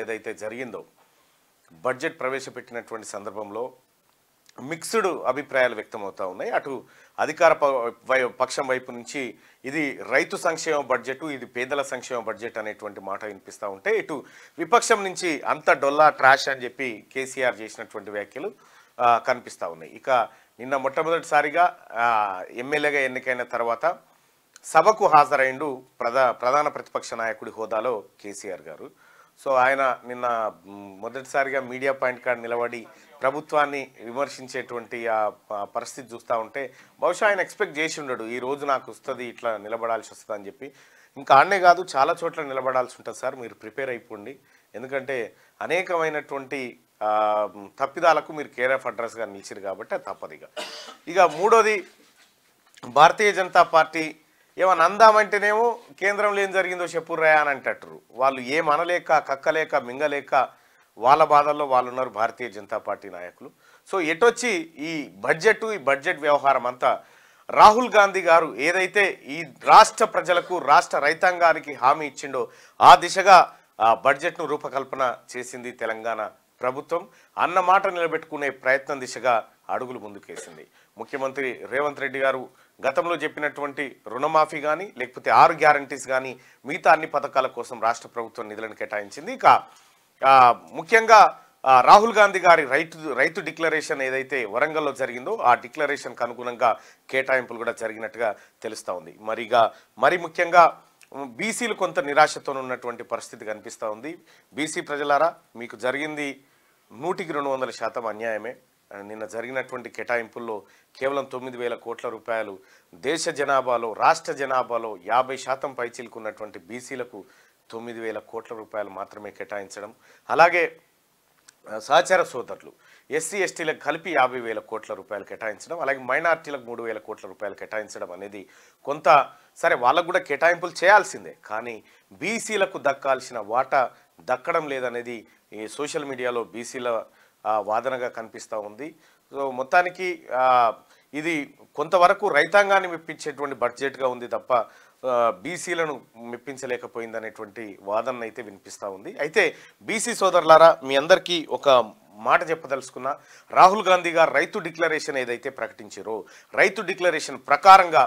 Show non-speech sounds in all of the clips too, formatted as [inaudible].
ఏదైతే జరిగిందో బడ్జెట్ ప్రవేశపెట్టినటువంటి సందర్భంలో మిక్స్డ్ అభిప్రాయాలు వ్యక్తమవుతూ ఉన్నాయి అటు అధికార పక్షం వైపు నుంచి ఇది రైతు సంక్షేమ బడ్జెట్ ఇది పేదల సంక్షేమ బడ్జెట్ అనేటువంటి మాట వినిపిస్తూ ఉంటే ఇటు విపక్షం నుంచి అంత డొల్లా ట్రాష్ అని చెప్పి కేసీఆర్ చేసినటువంటి వ్యాఖ్యలు కనిపిస్తూ ఉన్నాయి ఇక నిన్న మొట్టమొదటిసారిగా ఎమ్మెల్యేగా ఎన్నికైన తర్వాత సభకు హాజరైండు ప్రధా ప్రధాన ప్రతిపక్ష నాయకుడి హోదాలో కేసీఆర్ గారు సో ఆయన నిన్న మొదటిసారిగా మీడియా పాయింట్ కార్డు నిలబడి ప్రభుత్వాన్ని విమర్శించేటువంటి ఆ పరిస్థితి చూస్తూ ఉంటే బహుశా ఆయన ఎక్స్పెక్ట్ చేసి ఉండడు ఈ రోజు నాకు వస్తుంది ఇట్లా నిలబడాల్సి వస్తుంది అని చెప్పి ఇంకా ఆడనే కాదు చాలా చోట్ల నిలబడాల్సి ఉంటుంది సార్ మీరు ప్రిపేర్ అయిపోండి ఎందుకంటే అనేకమైనటువంటి తప్పిదాలకు మీరు కేర్ ఆఫ్ అడ్రస్గా నిలిచిరు కాబట్టి తప్పదిగా ఇక మూడోది భారతీయ జనతా పార్టీ ఏమన్నా అందామంటేనేమో కేంద్రంలో ఏం జరిగిందో చెప్పుర్రా అని అంటారు వాళ్ళు ఏం అనలేక కక్కలేక మింగలేక వాళ్ళ బాధల్లో వాళ్ళు ఉన్నారు భారతీయ జనతా పార్టీ నాయకులు సో ఎటొచ్చి ఈ బడ్జెట్ ఈ బడ్జెట్ వ్యవహారం అంతా రాహుల్ గాంధీ గారు ఏదైతే ఈ రాష్ట్ర ప్రజలకు రాష్ట్ర రైతాంగానికి హామీ ఇచ్చిండో ఆ దిశగా ఆ బడ్జెట్ను రూపకల్పన చేసింది తెలంగాణ ప్రభుత్వం అన్న మాట నిలబెట్టుకునే ప్రయత్నం దిశగా అడుగులు ముందుకేసింది ముఖ్యమంత్రి రేవంత్ రెడ్డి గారు గతంలో చెప్పినటువంటి రుణమాఫీ కానీ లేకపోతే ఆరు గ్యారంటీస్ కానీ మిగతా అన్ని పథకాల కోసం రాష్ట్ర ప్రభుత్వం నిధులను కేటాయించింది ఇక ముఖ్యంగా రాహుల్ గాంధీ గారి రైతు రైతు డిక్లరేషన్ ఏదైతే వరంగల్లో జరిగిందో ఆ డిక్లరేషన్కు అనుగుణంగా కేటాయింపులు కూడా జరిగినట్టుగా తెలుస్తూ ఉంది మరిగా మరి ముఖ్యంగా బీసీలు కొంత నిరాశతో ఉన్నటువంటి పరిస్థితి కనిపిస్తూ ఉంది బీసీ ప్రజలారా మీకు జరిగింది నూటికి రెండు వందల శాతం అన్యాయమే నిన్న జరిగినటువంటి కేటాయింపుల్లో కేవలం తొమ్మిది వేల కోట్ల రూపాయలు దేశ జనాభాలో రాష్ట్ర జనాభాలో యాభై శాతం చిలుకున్నటువంటి బీసీలకు తొమ్మిది వేల కోట్ల రూపాయలు మాత్రమే కేటాయించడం అలాగే సహచార సోదరులు ఎస్సీ ఎస్టీలకు కలిపి యాభై వేల కోట్ల రూపాయలు కేటాయించడం అలాగే మైనార్టీలకు మూడు వేల కోట్ల రూపాయలు కేటాయించడం అనేది కొంత సరే వాళ్ళకు కూడా కేటాయింపులు చేయాల్సిందే కానీ బీసీలకు దక్కాల్సిన వాటా దక్కడం లేదనేది ఈ సోషల్ మీడియాలో బీసీల వాదనగా కనిపిస్తూ ఉంది సో మొత్తానికి ఇది కొంతవరకు రైతాంగాన్ని మెప్పించేటువంటి బడ్జెట్గా ఉంది తప్ప బీసీలను మెప్పించలేకపోయింది అనేటువంటి వాదన అయితే వినిపిస్తూ ఉంది అయితే బీసీ సోదరులారా మీ అందరికీ ఒక మాట చెప్పదలుచుకున్న రాహుల్ గాంధీ గారు రైతు డిక్లరేషన్ ఏదైతే ప్రకటించారో రైతు డిక్లరేషన్ ప్రకారంగా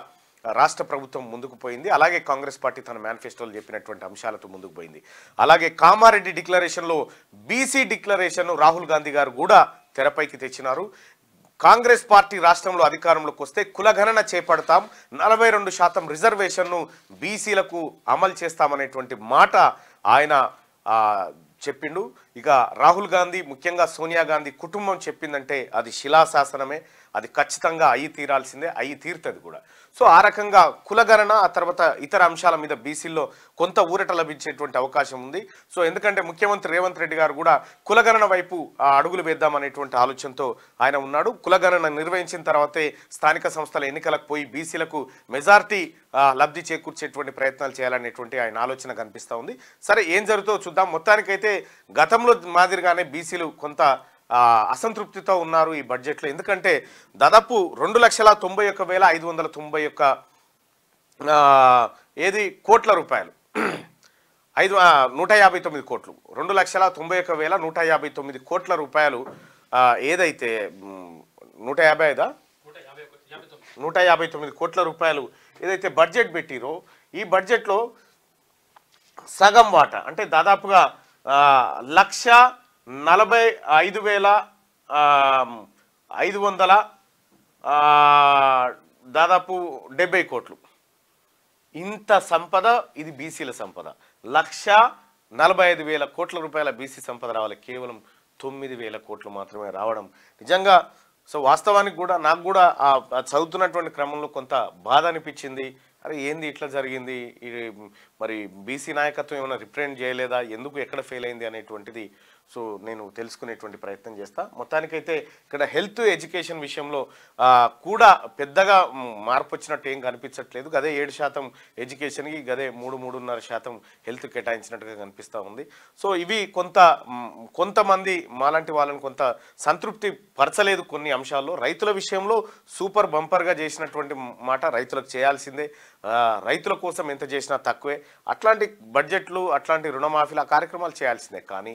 రాష్ట్ర ప్రభుత్వం ముందుకు పోయింది అలాగే కాంగ్రెస్ పార్టీ తన మేనిఫెస్టోలో చెప్పినటువంటి అంశాలతో ముందుకు పోయింది అలాగే కామారెడ్డి డిక్లరేషన్లో బీసీ డిక్లరేషన్ను రాహుల్ గాంధీ గారు కూడా తెరపైకి తెచ్చినారు కాంగ్రెస్ పార్టీ రాష్ట్రంలో అధికారంలోకి వస్తే కులగణన చేపడతాం నలభై రెండు శాతం రిజర్వేషన్ను బీసీలకు అమలు చేస్తామనేటువంటి మాట ఆయన చెప్పిండు ఇక రాహుల్ గాంధీ ముఖ్యంగా సోనియా గాంధీ కుటుంబం చెప్పిందంటే అది శిలాశాసనమే అది ఖచ్చితంగా అయి తీరాల్సిందే అయి తీరుతుంది కూడా సో ఆ రకంగా కులగణన ఆ తర్వాత ఇతర అంశాల మీద బీసీల్లో కొంత ఊరట లభించేటువంటి అవకాశం ఉంది సో ఎందుకంటే ముఖ్యమంత్రి రేవంత్ రెడ్డి గారు కూడా కులగణన వైపు ఆ అడుగులు వేద్దామనేటువంటి ఆలోచనతో ఆయన ఉన్నాడు కులగణన నిర్వహించిన తర్వాతే స్థానిక సంస్థల ఎన్నికలకు పోయి బీసీలకు మెజార్టీ లబ్ధి చేకూర్చేటువంటి ప్రయత్నాలు చేయాలనేటువంటి ఆయన ఆలోచన కనిపిస్తూ ఉంది సరే ఏం జరుగుతుందో చూద్దాం మొత్తానికైతే గతంలో మాదిరిగానే బీసీలు కొంత అసంతృప్తితో ఉన్నారు ఈ బడ్జెట్లో ఎందుకంటే దాదాపు రెండు లక్షల తొంభై ఒక్క వేల ఐదు వందల తొంభై ఒక్క ఏది కోట్ల రూపాయలు ఐదు నూట యాభై తొమ్మిది కోట్లు రెండు లక్షల తొంభై ఒక్క వేల నూట యాభై తొమ్మిది కోట్ల రూపాయలు ఏదైతే నూట యాభై ఐదా నూట యాభై తొమ్మిది కోట్ల రూపాయలు ఏదైతే బడ్జెట్ పెట్టిరో ఈ బడ్జెట్లో సగం వాట అంటే దాదాపుగా లక్ష నలభై ఐదు వేల ఐదు వందల దాదాపు డెబ్బై కోట్లు ఇంత సంపద ఇది బీసీల సంపద లక్ష నలభై ఐదు వేల కోట్ల రూపాయల బీసీ సంపద రావాలి కేవలం తొమ్మిది వేల కోట్లు మాత్రమే రావడం నిజంగా సో వాస్తవానికి కూడా నాకు కూడా చదువుతున్నటువంటి క్రమంలో కొంత బాధ అనిపించింది అరే ఏంది ఇట్లా జరిగింది మరి బీసీ నాయకత్వం ఏమైనా రిప్రజెంట్ చేయలేదా ఎందుకు ఎక్కడ ఫెయిల్ అయింది అనేటువంటిది సో నేను తెలుసుకునేటువంటి ప్రయత్నం చేస్తా మొత్తానికైతే ఇక్కడ హెల్త్ ఎడ్యుకేషన్ విషయంలో కూడా పెద్దగా మార్పు వచ్చినట్టు ఏం కనిపించట్లేదు గదే ఏడు శాతం ఎడ్యుకేషన్కి గదే మూడు మూడున్నర శాతం హెల్త్ కేటాయించినట్టుగా కనిపిస్తూ ఉంది సో ఇవి కొంత కొంతమంది మాలాంటి వాళ్ళని కొంత సంతృప్తి పరచలేదు కొన్ని అంశాల్లో రైతుల విషయంలో సూపర్ బంపర్గా చేసినటువంటి మాట రైతులకు చేయాల్సిందే రైతుల కోసం ఎంత చేసినా తక్కువే అట్లాంటి బడ్జెట్లు అట్లాంటి రుణమాఫీల కార్యక్రమాలు చేయాల్సిందే కానీ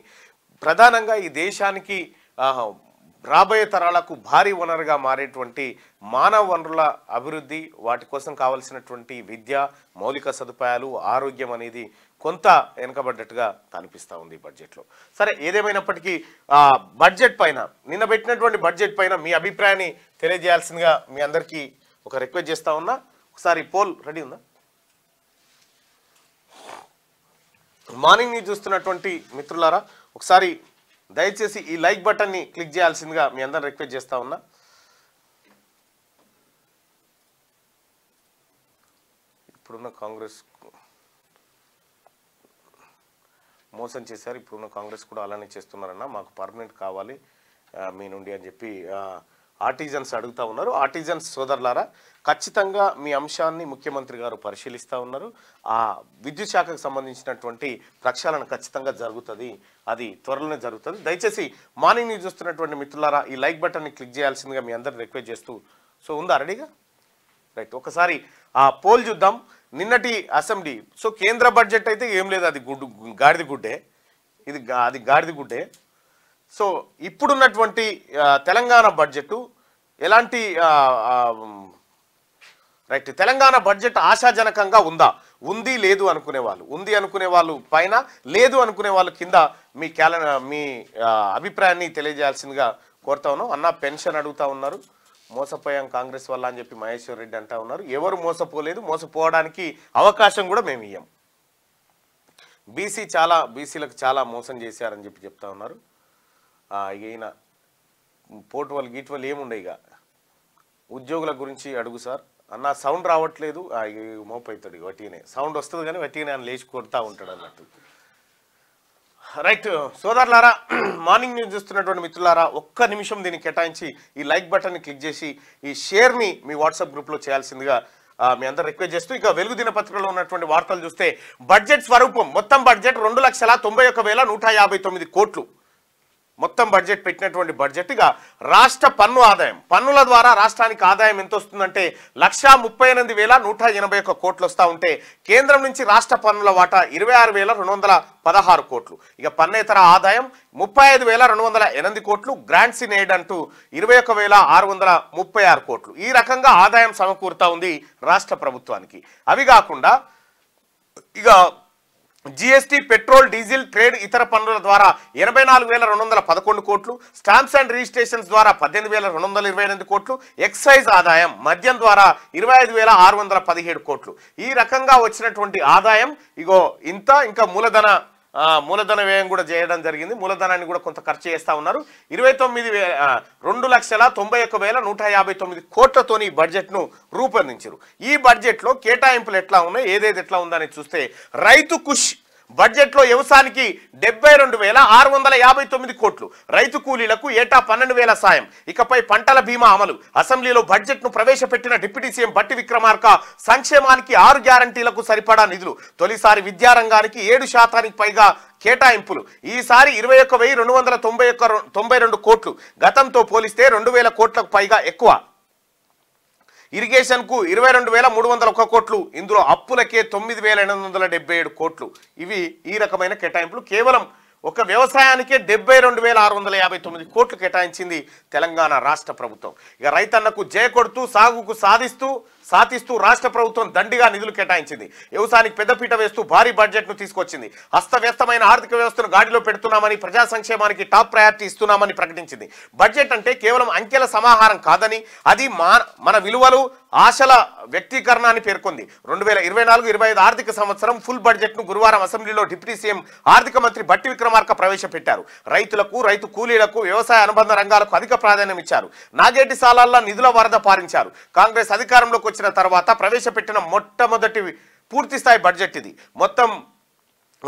ప్రధానంగా ఈ దేశానికి రాబోయే తరాలకు భారీ వనరుగా మారేటువంటి మానవ వనరుల అభివృద్ధి వాటి కోసం కావలసినటువంటి విద్య మౌలిక సదుపాయాలు ఆరోగ్యం అనేది కొంత వెనుకబడ్డట్టుగా కనిపిస్తూ ఉంది బడ్జెట్లో సరే ఏదేమైనప్పటికీ బడ్జెట్ పైన నిన్న పెట్టినటువంటి బడ్జెట్ పైన మీ అభిప్రాయాన్ని తెలియజేయాల్సిందిగా మీ అందరికీ ఒక రిక్వెస్ట్ చేస్తూ ఉన్నా ఒకసారి పోల్ రెడీ ఉందా మార్నింగ్ న్యూస్ చూస్తున్నటువంటి మిత్రులారా ఒకసారి దయచేసి ఈ లైక్ బటన్ని క్లిక్ చేయాల్సిందిగా మీ అందరిని రిక్వెస్ట్ చేస్తూ ఉన్నా ఇప్పుడున్న కాంగ్రెస్ మోసం చేశారు ఇప్పుడున్న కాంగ్రెస్ కూడా అలానే చేస్తున్నారన్న మాకు పర్మనెంట్ కావాలి మీ నుండి అని చెప్పి ఆర్టిజన్స్ అడుగుతా ఉన్నారు ఆర్టిజన్స్ సోదరులారా ఖచ్చితంగా మీ అంశాన్ని ముఖ్యమంత్రి గారు పరిశీలిస్తూ ఉన్నారు ఆ విద్యుత్ శాఖకు సంబంధించినటువంటి ప్రక్షాళన ఖచ్చితంగా జరుగుతుంది అది త్వరలోనే జరుగుతుంది దయచేసి మార్నింగ్ న్యూస్ చూస్తున్నటువంటి మిత్రులారా ఈ లైక్ బటన్ని క్లిక్ చేయాల్సిందిగా మీ అందరిని రిక్వెస్ట్ చేస్తూ సో ఉందా రెడీగా రైట్ ఒకసారి ఆ పోల్ చూద్దాం నిన్నటి అసెంబ్లీ సో కేంద్ర బడ్జెట్ అయితే ఏం లేదు అది గుడ్డు గాడిది గుడ్డే ఇది అది గాడిది గుడ్డే సో ఇప్పుడున్నటువంటి తెలంగాణ బడ్జెట్ ఎలాంటి రైట్ తెలంగాణ బడ్జెట్ ఆశాజనకంగా ఉందా ఉంది లేదు అనుకునే వాళ్ళు ఉంది అనుకునే వాళ్ళు పైన లేదు అనుకునే వాళ్ళు కింద మీ క్యాల మీ అభిప్రాయాన్ని తెలియజేయాల్సిందిగా కోరుతా ఉన్నాం అన్న పెన్షన్ అడుగుతా ఉన్నారు మోసపోయాం కాంగ్రెస్ వల్ల అని చెప్పి మహేశ్వర్ రెడ్డి అంటా ఉన్నారు ఎవరు మోసపోలేదు మోసపోవడానికి అవకాశం కూడా మేము ఇయ్యం బీసీ చాలా బీసీలకు చాలా మోసం చేశారని చెప్పి చెప్తా ఉన్నారు ఈయన పోర్టువల్ గీట్వల్ ఏముండే ఇక ఉద్యోగుల గురించి అడుగు సార్ అన్న సౌండ్ రావట్లేదు మోపైతాడు వట్టిగానే సౌండ్ వస్తుంది కానీ వట్టిగానే ఆయన లేచి కొడతా ఉంటాడు అన్నట్టు రైట్ సోదరులారా [clears throat] మార్నింగ్ న్యూస్ చూస్తున్నటువంటి మిత్రులారా ఒక్క నిమిషం దీన్ని కేటాయించి ఈ లైక్ బటన్ని క్లిక్ చేసి ఈ షేర్ని మీ వాట్సాప్ గ్రూప్లో చేయాల్సిందిగా మీ అందరు రిక్వెస్ట్ చేస్తూ ఇక వెలుగు దినపత్రికలో ఉన్నటువంటి వార్తలు చూస్తే బడ్జెట్ స్వరూపం మొత్తం బడ్జెట్ రెండు లక్షల తొంభై ఒక వేల నూట యాభై తొమ్మిది కోట్లు మొత్తం బడ్జెట్ పెట్టినటువంటి బడ్జెట్ ఇక రాష్ట్ర పన్ను ఆదాయం పన్నుల ద్వారా రాష్ట్రానికి ఆదాయం ఎంత వస్తుందంటే లక్షా ముప్పై ఎనిమిది వేల నూట ఎనభై ఒక్క కోట్లు వస్తూ ఉంటే కేంద్రం నుంచి రాష్ట్ర పన్నుల వాటా ఇరవై ఆరు వేల రెండు వందల పదహారు కోట్లు ఇక పన్నేతర ఆదాయం ముప్పై ఐదు వేల రెండు వందల ఎనిమిది కోట్లు గ్రాంట్స్ ఇన్ ఎయిడ్ అంటూ ఇరవై ఒక వేల ఆరు వందల ముప్పై ఆరు కోట్లు ఈ రకంగా ఆదాయం సమకూరుతా ఉంది రాష్ట్ర ప్రభుత్వానికి అవి కాకుండా ఇక జిఎస్టి పెట్రోల్ డీజిల్ ట్రేడ్ ఇతర పన్నుల ద్వారా ఎనభై నాలుగు వేల రెండు వందల పదకొండు కోట్లు స్టాంప్స్ అండ్ రిజిస్ట్రేషన్స్ ద్వారా పద్దెనిమిది వేల రెండు వందల ఇరవై ఎనిమిది కోట్లు ఎక్సైజ్ ఆదాయం మద్యం ద్వారా ఇరవై ఐదు వేల ఆరు వందల పదిహేడు కోట్లు ఈ రకంగా వచ్చినటువంటి ఆదాయం ఇగో ఇంత ఇంకా మూలధన మూలధన వ్యయం కూడా చేయడం జరిగింది మూలధనాన్ని కూడా కొంత ఖర్చు చేస్తూ ఉన్నారు ఇరవై తొమ్మిది రెండు లక్షల తొంభై ఒక్క వేల నూట యాభై తొమ్మిది కోట్లతోని ఈ బడ్జెట్ను రూపొందించారు ఈ బడ్జెట్లో కేటాయింపులు ఎట్లా ఉన్నాయి ఏదేది ఎట్లా ఉందని చూస్తే రైతు కుష్ బడ్జెట్లో వ్యవసాయానికి డెబ్బై రెండు వేల ఆరు వందల యాభై తొమ్మిది కోట్లు రైతు కూలీలకు ఏటా పన్నెండు వేల సాయం ఇకపై పంటల బీమా అమలు అసెంబ్లీలో బడ్జెట్ను ప్రవేశపెట్టిన డిప్యూటీ సీఎం బట్టి విక్రమార్క సంక్షేమానికి ఆరు గ్యారంటీలకు సరిపడా నిధులు తొలిసారి విద్యారంగానికి ఏడు శాతానికి పైగా కేటాయింపులు ఈసారి ఇరవై ఒక్క వెయ్యి రెండు వందల తొంభై ఒక్క తొంభై రెండు కోట్లు గతంతో పోలిస్తే రెండు వేల కోట్లకు పైగా ఎక్కువ ఇరిగేషన్కు ఇరవై రెండు వేల మూడు వందల ఒక కోట్లు ఇందులో అప్పులకే తొమ్మిది వేల ఎనిమిది వందల డెబ్బై ఏడు కోట్లు ఇవి ఈ రకమైన కేటాయింపులు కేవలం ఒక వ్యవసాయానికే డెబ్బై రెండు వేల ఆరు వందల యాభై తొమ్మిది కోట్లు కేటాయించింది తెలంగాణ రాష్ట్ర ప్రభుత్వం ఇక రైతన్నకు జయ కొడుతూ సాగుకు సాధిస్తూ సాధిస్తూ రాష్ట్ర ప్రభుత్వం దండిగా నిధులు కేటాయించింది వ్యవసాయానికి పెద్దపీట వేస్తూ భారీ బడ్జెట్ ను తీసుకొచ్చింది హస్తవ్యస్తమైన ఆర్థిక వ్యవస్థను గాడిలో పెడుతున్నామని ప్రజా సంక్షేమానికి టాప్ ప్రయారిటీ ఇస్తున్నామని ప్రకటించింది బడ్జెట్ అంటే కేవలం అంకెల సమాహారం కాదని అది మన విలువలు ఆశల వ్యక్తీకరణ అని పేర్కొంది రెండు వేల ఇరవై నాలుగు ఇరవై ఐదు ఆర్థిక సంవత్సరం ఫుల్ బడ్జెట్ ను గురువారం అసెంబ్లీలో డిప్యూటీ సీఎం ఆర్థిక మంత్రి బట్టి విక్రమార్క ప్రవేశపెట్టారు రైతులకు రైతు కూలీలకు వ్యవసాయ అనుబంధ రంగాలకు అధిక ప్రాధాన్యం ఇచ్చారు నాగేటి సాలాల్లో నిధుల వరద పారించారు కాంగ్రెస్ అధికారంలోకి వచ్చిన తర్వాత ప్రవేశపెట్టిన మొట్టమొదటి పూర్తిస్థాయి బడ్జెట్ ఇది మొత్తం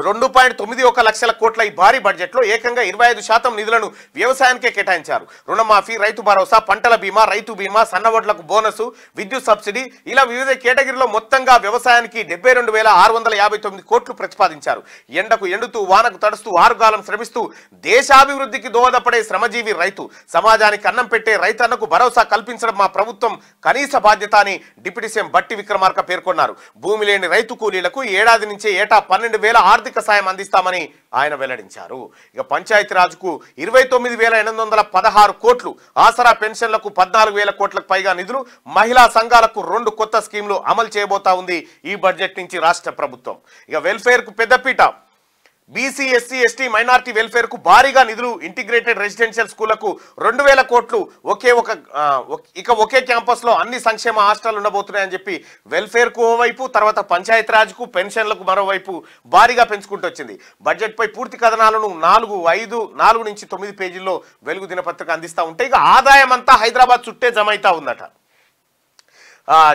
రెండు పాయింట్ తొమ్మిది ఒక లక్షల కోట్ల ఈ భారీ బడ్జెట్లో ఏకంగా ఇరవై ఐదు శాతం నిధులను వ్యవసాయానికే కేటాయించారు రుణమాఫీ రైతు భరోసా పంటల బీమా రైతు బీమా సన్నవడ్లకు బోనసు విద్యుత్ సబ్సిడీ ఇలా వివిధ కేటగిరీలో మొత్తంగా వ్యవసాయానికి డెబ్బై రెండు వేల ఆరు వందల యాభై తొమ్మిది కోట్లు ప్రతిపాదించారు ఎండకు ఎండుతూ వానకు తడుస్తూ ఆరుగాలం శ్రమిస్తూ దేశాభివృద్ధికి దోహదపడే శ్రమజీవి రైతు సమాజానికి అన్నం పెట్టే రైతన్నకు భరోసా కల్పించడం మా ప్రభుత్వం కనీస బాధ్యత అని డిప్యూటీ సీఎం బట్టి విక్రమార్క పేర్కొన్నారు భూమి లేని రైతు కూలీలకు ఏడాది నుంచే ఏటా పన్నెండు వేల ఆరు ఆర్థిక సాయం అందిస్తామని ఆయన వెల్లడించారు ఇక పంచాయతీరాజ్కు ఇరవై తొమ్మిది వేల ఎనిమిది వందల పదహారు కోట్లు ఆసరా పెన్షన్లకు పద్నాలుగు వేల కోట్లకు పైగా నిధులు మహిళా సంఘాలకు రెండు కొత్త స్కీమ్లు అమలు చేయబోతా ఉంది ఈ బడ్జెట్ నుంచి రాష్ట్ర ప్రభుత్వం ఇక వెల్ఫేర్కు పెద్దపీట BC SC ST minority welfare కు భారీగా నిధులు ఇంటిగ్రేటెడ్ రెసిడెన్షియల్ స్కూళ్లకు రెండు వేల కోట్లు ఒకే ఒక ఇక ఒకే క్యాంపస్ లో అన్ని సంక్షేమ హాస్టల్ ఉండబోతున్నాయని చెప్పి వెల్ఫేర్ కు ఓవైపు తర్వాత పంచాయతీరాజ్ కు పెన్షన్లకు మరోవైపు భారీగా పెంచుకుంటూ వచ్చింది బడ్జెట్ పై పూర్తి కథనాలను నాలుగు ఐదు నాలుగు నుంచి తొమ్మిది పేజీల్లో వెలుగు దినపత్రిక అందిస్తూ ఉంటే ఇక ఆదాయం అంతా హైదరాబాద్ చుట్టే జమ అవుతా ఉందట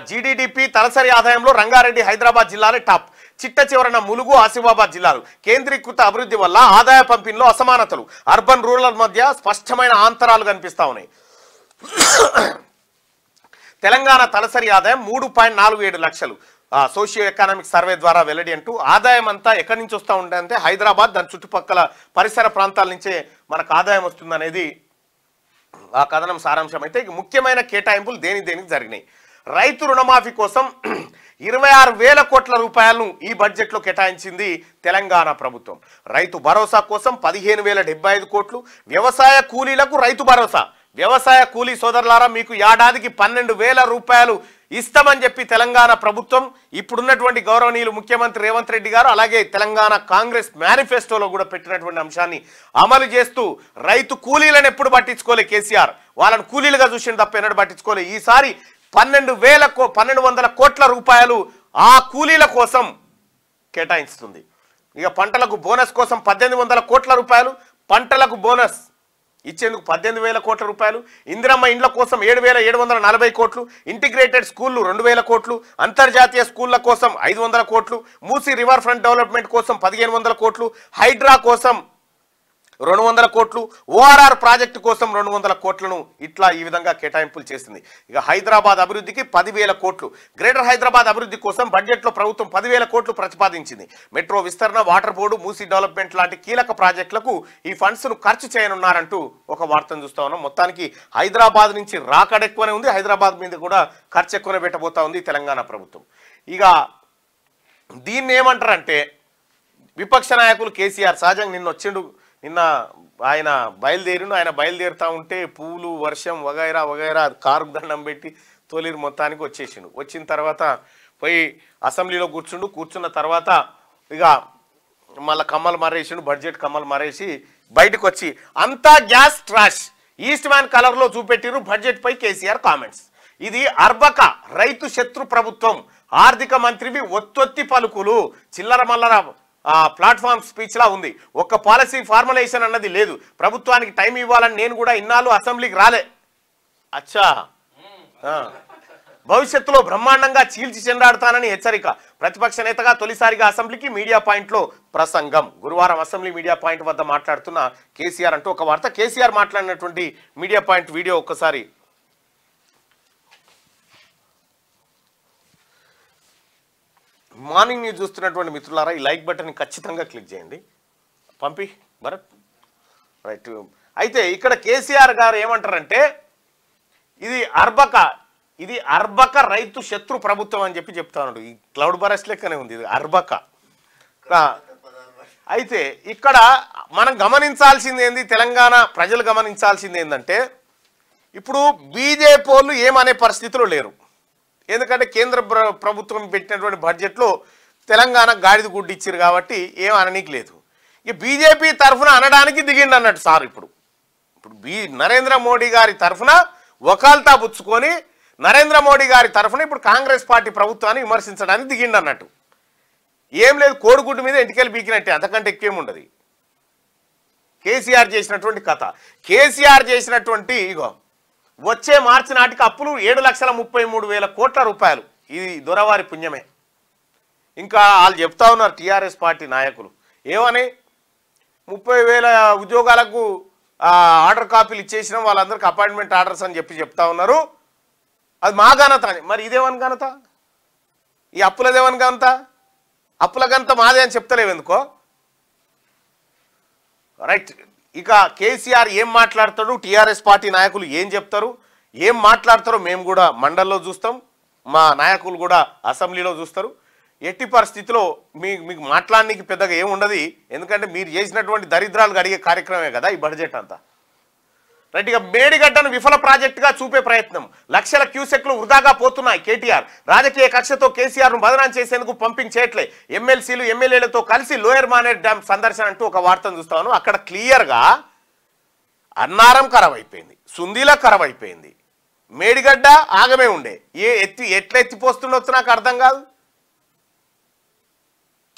జీడీడీపీ తలసరి ఆదాయంలో రంగారెడ్డి హైదరాబాద్ జిల్లాలే టాప్ చిట్ట చివరన ములుగు ఆసిఫాబాద్ జిల్లాలు కేంద్రీకృత అభివృద్ధి వల్ల ఆదాయ పంపిణీలో అసమానతలు అర్బన్ రూరల్ మధ్య స్పష్టమైన ఆంతరాలు కనిపిస్తా ఉన్నాయి తెలంగాణ తలసరి ఆదాయం మూడు పాయింట్ నాలుగు ఏడు లక్షలు సోషియో ఎకనామిక్ సర్వే ద్వారా వెల్లడి అంటూ ఆదాయం అంతా ఎక్కడి నుంచి వస్తూ ఉంటే హైదరాబాద్ దాని చుట్టుపక్కల పరిసర ప్రాంతాల నుంచే మనకు ఆదాయం వస్తుందనేది ఆ కథనం సారాంశం అయితే ముఖ్యమైన కేటాయింపులు దేని దేనికి జరిగినాయి రైతు రుణమాఫీ కోసం ఇరవై ఆరు వేల కోట్ల రూపాయలను ఈ బడ్జెట్లో కేటాయించింది తెలంగాణ ప్రభుత్వం రైతు భరోసా కోసం పదిహేను వేల డెబ్బై ఐదు కోట్లు వ్యవసాయ కూలీలకు రైతు భరోసా వ్యవసాయ కూలీ సోదరులారా మీకు ఏడాదికి పన్నెండు వేల రూపాయలు ఇస్తామని చెప్పి తెలంగాణ ప్రభుత్వం ఇప్పుడున్నటువంటి గౌరవనీయులు ముఖ్యమంత్రి రేవంత్ రెడ్డి గారు అలాగే తెలంగాణ కాంగ్రెస్ మేనిఫెస్టోలో కూడా పెట్టినటువంటి అంశాన్ని అమలు చేస్తూ రైతు కూలీలను ఎప్పుడు పట్టించుకోలే కేసీఆర్ వాళ్ళని కూలీలుగా చూసిన తప్ప ఎన్నడూ పట్టించుకోలే ఈసారి పన్నెండు వేల కో పన్నెండు వందల కోట్ల రూపాయలు ఆ కూలీల కోసం కేటాయిస్తుంది ఇక పంటలకు బోనస్ కోసం పద్దెనిమిది వందల కోట్ల రూపాయలు పంటలకు బోనస్ ఇచ్చేందుకు పద్దెనిమిది వేల కోట్ల రూపాయలు ఇందిరమ్మ ఇండ్ల కోసం ఏడు వేల ఏడు వందల నలభై కోట్లు ఇంటిగ్రేటెడ్ స్కూళ్ళు రెండు వేల కోట్లు అంతర్జాతీయ స్కూళ్ళ కోసం ఐదు వందల కోట్లు మూసీ రివర్ ఫ్రంట్ డెవలప్మెంట్ కోసం పదిహేను వందల కోట్లు హైడ్రా కోసం రెండు వందల కోట్లు ఓఆర్ఆర్ ప్రాజెక్టు కోసం రెండు వందల కోట్లను ఇట్లా ఈ విధంగా కేటాయింపులు చేసింది ఇక హైదరాబాద్ అభివృద్ధికి పదివేల కోట్లు గ్రేటర్ హైదరాబాద్ అభివృద్ధి కోసం బడ్జెట్లో ప్రభుత్వం పదివేల కోట్లు ప్రతిపాదించింది మెట్రో విస్తరణ వాటర్ బోర్డు మూసీ డెవలప్మెంట్ లాంటి కీలక ప్రాజెక్టులకు ఈ ఫండ్స్ను ఖర్చు చేయనున్నారంటూ ఒక వార్తను చూస్తా ఉన్నాం మొత్తానికి హైదరాబాద్ నుంచి రాకడెక్కువనే ఉంది హైదరాబాద్ మీద కూడా ఖర్చు ఎక్కువనే పెట్టబోతా ఉంది తెలంగాణ ప్రభుత్వం ఇక దీన్ని ఏమంటారంటే విపక్ష నాయకులు కేసీఆర్ సహజంగా నిన్న వచ్చిండు నిన్న ఆయన బయలుదేరిను ఆయన బయలుదేరుతా ఉంటే పూలు వర్షం వగైరా వగైరా కారు దండం పెట్టి తొలిరి మొత్తానికి వచ్చేసిండు వచ్చిన తర్వాత పోయి అసెంబ్లీలో కూర్చుండు కూర్చున్న తర్వాత ఇక మళ్ళీ కమ్మలు మరేసిండు బడ్జెట్ కమ్మలు మరేసి బయటకు వచ్చి అంతా గ్యాస్ ట్రాష్ ఈస్ట్ మ్యాన్ కలర్లో చూపెట్టిరు బడ్జెట్పై కేసీఆర్ కామెంట్స్ ఇది అర్బక రైతు శత్రు ప్రభుత్వం ఆర్థిక మంత్రివి ఒత్తొత్తి పలుకులు చిల్లర మల్లర ప్లాట్ఫామ్ స్పీచ్లా ఉంది ఒక్క పాలసీ ఫార్ములేషన్ అన్నది లేదు ప్రభుత్వానికి టైం ఇవ్వాలని నేను కూడా ఇన్నాళ్ళు అసెంబ్లీకి రాలే అచ్చా భవిష్యత్తులో బ్రహ్మాండంగా చీల్చి చెందాడుతానని హెచ్చరిక ప్రతిపక్ష నేతగా తొలిసారిగా అసెంబ్లీకి మీడియా పాయింట్లో ప్రసంగం గురువారం అసెంబ్లీ మీడియా పాయింట్ వద్ద మాట్లాడుతున్న కేసీఆర్ అంటూ ఒక వార్త కేసీఆర్ మాట్లాడినటువంటి మీడియా పాయింట్ వీడియో ఒక్కసారి మార్నింగ్ న్యూస్ చూస్తున్నటువంటి మిత్రులారా ఈ లైక్ బటన్ ఖచ్చితంగా క్లిక్ చేయండి పంపి భరత్ రైట్ అయితే ఇక్కడ కేసీఆర్ గారు ఏమంటారంటే ఇది అర్బక ఇది అర్బక రైతు శత్రు ప్రభుత్వం అని చెప్పి చెప్తాను ఈ క్లౌడ్ బరస్ లెక్కనే ఉంది ఇది అర్బక అయితే ఇక్కడ మనం గమనించాల్సింది ఏంది తెలంగాణ ప్రజలు గమనించాల్సింది ఏంటంటే ఇప్పుడు బీజేపీ వాళ్ళు ఏమనే పరిస్థితిలో లేరు ఎందుకంటే కేంద్ర ప్రభుత్వం పెట్టినటువంటి బడ్జెట్లో తెలంగాణ గాడిద గుడ్డు ఇచ్చారు కాబట్టి ఏం అననీకి లేదు ఇక బీజేపీ తరఫున అనడానికి దిగిండి అన్నట్టు సార్ ఇప్పుడు ఇప్పుడు బీ నరేంద్ర మోడీ గారి తరఫున ఒకల్తా పుచ్చుకొని నరేంద్ర మోడీ గారి తరఫున ఇప్పుడు కాంగ్రెస్ పార్టీ ప్రభుత్వాన్ని విమర్శించడానికి దిగిండి అన్నట్టు ఏం లేదు కోడిగుడ్డు మీద ఇంటికెళ్ళి బీకినట్టే అంతకంటే ఎక్కువేముండదు కేసీఆర్ చేసినటువంటి కథ కేసీఆర్ చేసినటువంటి ఇగో వచ్చే మార్చి నాటికి అప్పులు ఏడు లక్షల ముప్పై మూడు వేల కోట్ల రూపాయలు ఇది దొరవారి పుణ్యమే ఇంకా వాళ్ళు చెప్తా ఉన్నారు టీఆర్ఎస్ పార్టీ నాయకులు ఏమని ముప్పై వేల ఉద్యోగాలకు ఆర్డర్ కాపీలు ఇచ్చేసిన వాళ్ళందరికీ అపాయింట్మెంట్ ఆర్డర్స్ అని చెప్పి చెప్తా ఉన్నారు అది మా ఘనత అని మరి ఇదేమని ఘనత ఈ అప్పులదేమని ఘనత అప్పుల ఘనత మాదే అని చెప్తలేవు ఎందుకో రైట్ ఇక కేసీఆర్ ఏం మాట్లాడతాడు టీఆర్ఎస్ పార్టీ నాయకులు ఏం చెప్తారు ఏం మాట్లాడతారో మేము కూడా మండల్లో చూస్తాం మా నాయకులు కూడా అసెంబ్లీలో చూస్తారు ఎట్టి పరిస్థితిలో మీ మీకు మాట్లాడడానికి పెద్దగా ఏముండదు ఎందుకంటే మీరు చేసినటువంటి దరిద్రాలు అడిగే కార్యక్రమే కదా ఈ బడ్జెట్ అంతా రైట్ ఇక మేడిగడ్డను విఫల ప్రాజెక్టుగా చూపే ప్రయత్నం లక్షల క్యూసెక్లు వృధాగా పోతున్నాయి కేటీఆర్ రాజకీయ కక్షతో కేసీఆర్ను బదనాం చేసేందుకు పంపింగ్ చేయట్లే ఎమ్మెల్సీలు ఎమ్మెల్యేలతో కలిసి లోయర్ మానేర్ డ్యామ్ సందర్శన అంటూ ఒక వార్తను చూస్తాను అక్కడ క్లియర్గా అన్నారం కరవైపోయింది సుందీల అయిపోయింది మేడిగడ్డ ఆగమే ఉండే ఏ ఎత్తి ఎట్లా ఎత్తిపోస్తుండొచ్చు నాకు అర్థం కాదు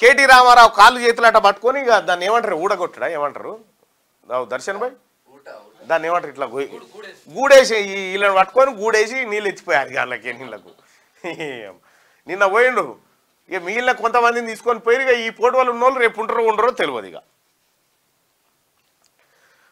కేటీ రామారావు కాళ్ళు చేతులు అట్ట పట్టుకొని ఇక దాన్ని ఏమంటారు ఊడగొట్టడా ఏమంటారు దర్శన్ భాయ్ దాన్ని ఏమంటారు ఇట్లా గూడేసి వీళ్ళని పట్టుకొని గూడేసి నీళ్ళు ఎత్తిపోయారు వాళ్ళకి నీళ్ళకు నిన్న పోయిండు ఇక మిగిలిన కొంతమందిని తీసుకొని పోయి ఇక ఈ పోటీ వాళ్ళు ఉన్నోళ్ళు రేపు ఉంటారో ఉండరో తెలియదు ఇక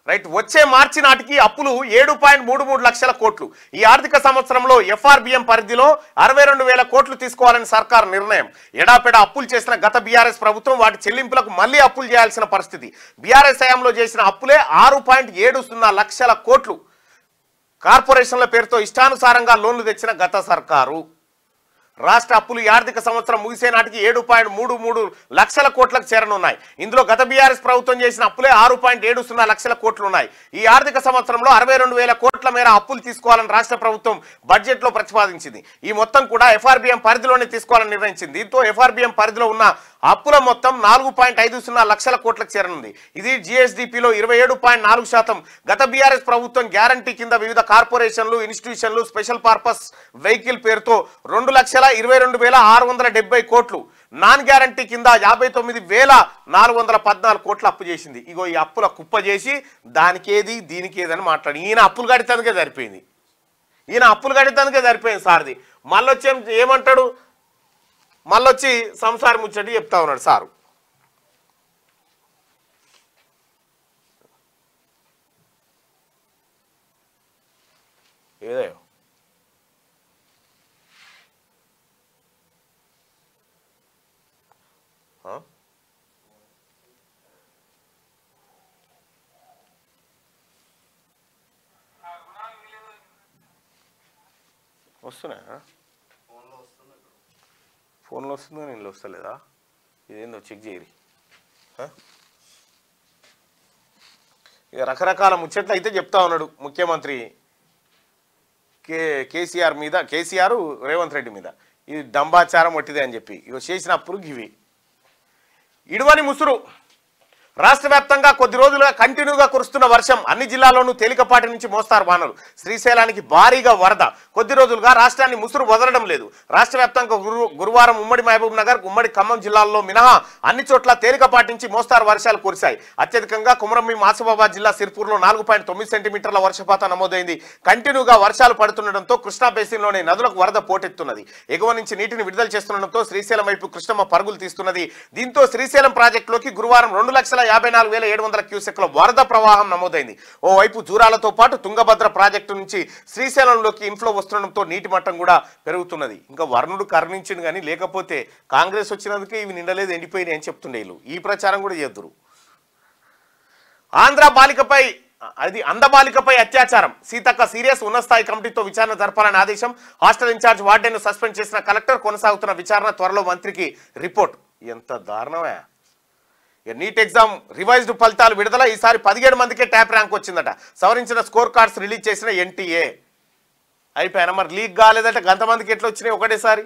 రైట్ వచ్చే మార్చి నాటికి అప్పులు ఏడు పాయింట్ మూడు మూడు లక్షల కోట్లు ఈ ఆర్థిక సంవత్సరంలో ఎఫ్ఆర్బిఎం పరిధిలో అరవై రెండు వేల కోట్లు తీసుకోవాలని సర్కార్ నిర్ణయం ఎడాపెడా అప్పులు చేసిన గత బీఆర్ఎస్ ప్రభుత్వం వాటి చెల్లింపులకు మళ్లీ అప్పులు చేయాల్సిన పరిస్థితి బీఆర్ఎస్ హయాంలో చేసిన అప్పులే ఆరు పాయింట్ ఏడు సున్నా లక్షల కోట్లు కార్పొరేషన్ల పేరుతో ఇష్టానుసారంగా లోన్లు తెచ్చిన గత సర్కారు రాష్ట్ర అప్పులు ఈ ఆర్థిక సంవత్సరం ముగిసే నాటికి ఏడు పాయింట్ మూడు మూడు లక్షల కోట్లకు చేరనున్నాయి ఇందులో గత బీఆర్ఎస్ ప్రభుత్వం చేసిన అప్పులే ఆరు పాయింట్ ఏడు సున్నా లక్షల కోట్లు ఉన్నాయి ఈ ఆర్థిక సంవత్సరంలో అరవై రెండు వేల కోట్ల మేర అప్పులు తీసుకోవాలని రాష్ట్ర ప్రభుత్వం బడ్జెట్లో ప్రతిపాదించింది ఈ మొత్తం కూడా ఎఫ్ఆర్బిఎం పరిధిలోనే తీసుకోవాలని నిర్ణయించింది దీంతో ఎఫ్ఆర్బిఎం పరిధిలో ఉన్న అప్పుల మొత్తం నాలుగు పాయింట్ ఐదు సున్నా లక్షల కోట్లకు చేరనుంది ఇది జిఎస్డిపిలో ఇరవై ఏడు పాయింట్ నాలుగు శాతం గత బీఆర్ఎస్ ప్రభుత్వం గ్యారంటీ కింద వివిధ కార్పొరేషన్లు ఇన్స్టిట్యూషన్లు స్పెషల్ పర్పస్ వెహికల్ పేరుతో రెండు లక్షల ఇరవై రెండు వేల ఆరు వందల డెబ్బై కోట్లు నాన్ గ్యారంటీ కింద యాభై తొమ్మిది వేల నాలుగు వందల పద్నాలుగు కోట్లు అప్పు చేసింది ఇగో ఈ అప్పుల కుప్ప చేసి దానికేది దీనికేదని మాట్లాడి ఈయన అప్పులు కడితేందుకే సరిపోయింది ఈయన అప్పులు కడితేందుకే సరిపోయింది సార్ది మళ్ళీ ఏమంటాడు మళ్ళొచ్చి సంసారం ముచ్చటి చెప్తా ఉన్నాడు సారు ఏదో వస్తున్నాయా ఫోన్లో వస్తుందో నేను వస్తలేదా ఇదేందో చెక్ చేయరి ఇక రకరకాల ముచ్చట్లు అయితే చెప్తా ఉన్నాడు ముఖ్యమంత్రి కే కేసీఆర్ మీద కేసీఆర్ రేవంత్ రెడ్డి మీద ఇది డంబాచారం వట్టిదే అని చెప్పి ఇక చేసినప్పుడు ఇవి ఇడువని ముసురు రాష్ట్ర వ్యాప్తంగా కొద్ది రోజులుగా కంటిన్యూగా కురుస్తున్న వర్షం అన్ని జిల్లాల్లోనూ తేలికపాటి నుంచి మోస్తారు వానలు శ్రీశైలానికి భారీగా వరద కొద్ది రోజులుగా రాష్ట్రాన్ని ముసురు వదలడం లేదు రాష్ట్ర వ్యాప్తంగా గురువారం ఉమ్మడి మహబూబ్ నగర్ ఉమ్మడి ఖమ్మం జిల్లాల్లో మినహా అన్ని చోట్ల తేలికపాటి నుంచి మోస్తారు వర్షాలు కురిశాయి అత్యధికంగా కుమరంభీం ఆసిఫాబాద్ జిల్లా సిర్పూర్లో నాలుగు పాయింట్ తొమ్మిది సెంటీమీటర్ల వర్షపాతం నమోదైంది కంటిన్యూగా వర్షాలు పడుతుండటంతో కృష్ణా బేసిన్లోని నదులకు వరద పోటెత్తున్నది ఎగువ నుంచి నీటిని విడుదల చేస్తుండటంతో శ్రీశైలం వైపు కృష్ణమ్మ పరుగులు తీస్తున్నది దీంతో శ్రీశైలం ప్రాజెక్టులోకి గురువారం రెండు లక్షల యాభై నాలుగు వేల ఏడు వందల క్యూసెక్ల వరద ప్రవాహం నమోదైంది ఓవైపు జూరాలతో పాటు తుంగభద్ర ప్రాజెక్టు నుంచి శ్రీశైలంలోకి ఇన్ఫ్లో వస్తుండటంతో నీటి మట్టం కూడా పెరుగుతున్నది ఇంకా వరుణుడు కరుణించింది కానీ లేకపోతే కాంగ్రెస్ వచ్చినందుకే ఇవి నిండలేదు ఎండిపోయినాయి అని చెప్తుండే ఈ ప్రచారం కూడా చేద్దురు ఆంధ్ర బాలికపై అది అందబాలికపై అత్యాచారం సీతక్క సీరియస్ స్థాయి కమిటీతో విచారణ జరపాలని ఆదేశం హాస్టల్ ఇన్ఛార్జ్ వార్డెన్ సస్పెండ్ చేసిన కలెక్టర్ కొనసాగుతున్న విచారణ త్వరలో మంత్రికి రిపోర్ట్ ఎంత దారుణమే నీట్ ఎగ్జామ్ రివైజ్డ్ ఫలితాలు విడుదల ఈసారి పదిహేడు మందికే ట్యాప్ ర్యాంక్ వచ్చిందట సవరించిన స్కోర్ కార్డ్స్ రిలీజ్ చేసిన ఎన్టీఏ అయిపోయాను మరి లీక్ కాలేదంటే గంతమందికి ఎట్లా వచ్చినాయి ఒకటేసారి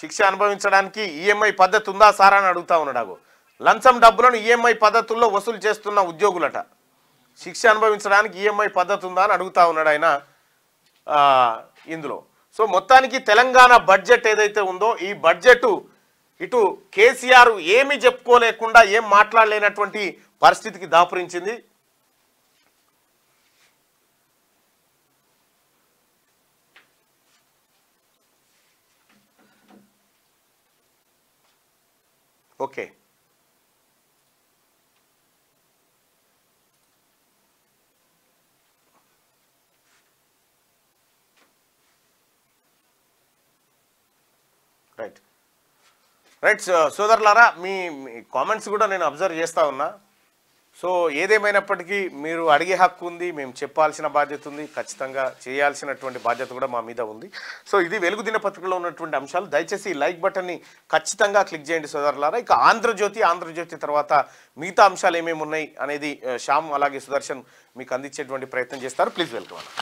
శిక్ష అనుభవించడానికి ఈఎంఐ పద్ధతి ఉందా సారా అని అడుగుతా ఉన్నాడు లంచం డబ్బులను ఈఎంఐ పద్ధతుల్లో వసూలు చేస్తున్న ఉద్యోగులట శిక్ష అనుభవించడానికి ఈఎంఐ పద్ధతి ఉందా అని అడుగుతా ఉన్నాడు ఆయన ఇందులో సో మొత్తానికి తెలంగాణ బడ్జెట్ ఏదైతే ఉందో ఈ బడ్జెట్ ఇటు కేసీఆర్ ఏమి చెప్పుకోలేకుండా ఏం మాట్లాడలేనటువంటి పరిస్థితికి దాపురించింది ఓకే రైట్ సోదరులారా మీ కామెంట్స్ కూడా నేను అబ్జర్వ్ చేస్తూ ఉన్నా సో ఏదేమైనప్పటికీ మీరు అడిగే హక్కు ఉంది మేము చెప్పాల్సిన బాధ్యత ఉంది ఖచ్చితంగా చేయాల్సినటువంటి బాధ్యత కూడా మా మీద ఉంది సో ఇది వెలుగు దినపత్రికలో ఉన్నటువంటి అంశాలు దయచేసి లైక్ బటన్ని ఖచ్చితంగా క్లిక్ చేయండి సోదరులారా ఇక ఆంధ్రజ్యోతి ఆంధ్రజ్యోతి తర్వాత మిగతా అంశాలు ఏమేమి ఉన్నాయి అనేది uh, శ్యామ్ అలాగే సుదర్శన్ మీకు అందించేటువంటి ప్రయత్నం చేస్తారు ప్లీజ్ వెల్కమ్